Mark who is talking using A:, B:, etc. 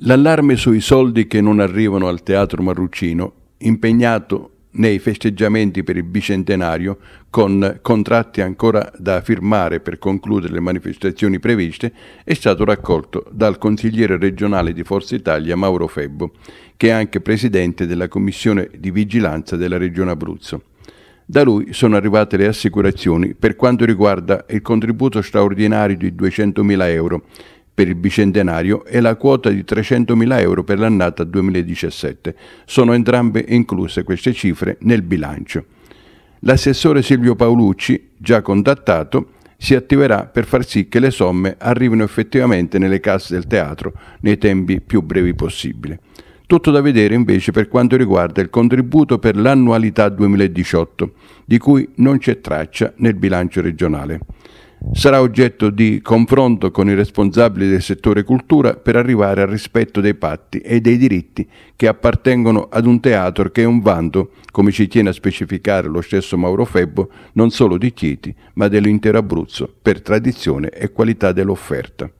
A: L'allarme sui soldi che non arrivano al teatro Marruccino, impegnato nei festeggiamenti per il bicentenario, con contratti ancora da firmare per concludere le manifestazioni previste, è stato raccolto dal consigliere regionale di Forza Italia Mauro Febbo, che è anche presidente della commissione di vigilanza della regione Abruzzo. Da lui sono arrivate le assicurazioni per quanto riguarda il contributo straordinario di 200.000 euro per il bicentenario e la quota di 300.000 euro per l'annata 2017. Sono entrambe incluse queste cifre nel bilancio. L'assessore Silvio Paolucci, già contattato, si attiverà per far sì che le somme arrivino effettivamente nelle casse del teatro nei tempi più brevi possibile. Tutto da vedere invece per quanto riguarda il contributo per l'annualità 2018, di cui non c'è traccia nel bilancio regionale sarà oggetto di confronto con i responsabili del settore cultura per arrivare al rispetto dei patti e dei diritti che appartengono ad un teatro che è un vanto, come ci tiene a specificare lo stesso Mauro Febbo, non solo di Chieti, ma dell'intero Abruzzo, per tradizione e qualità dell'offerta.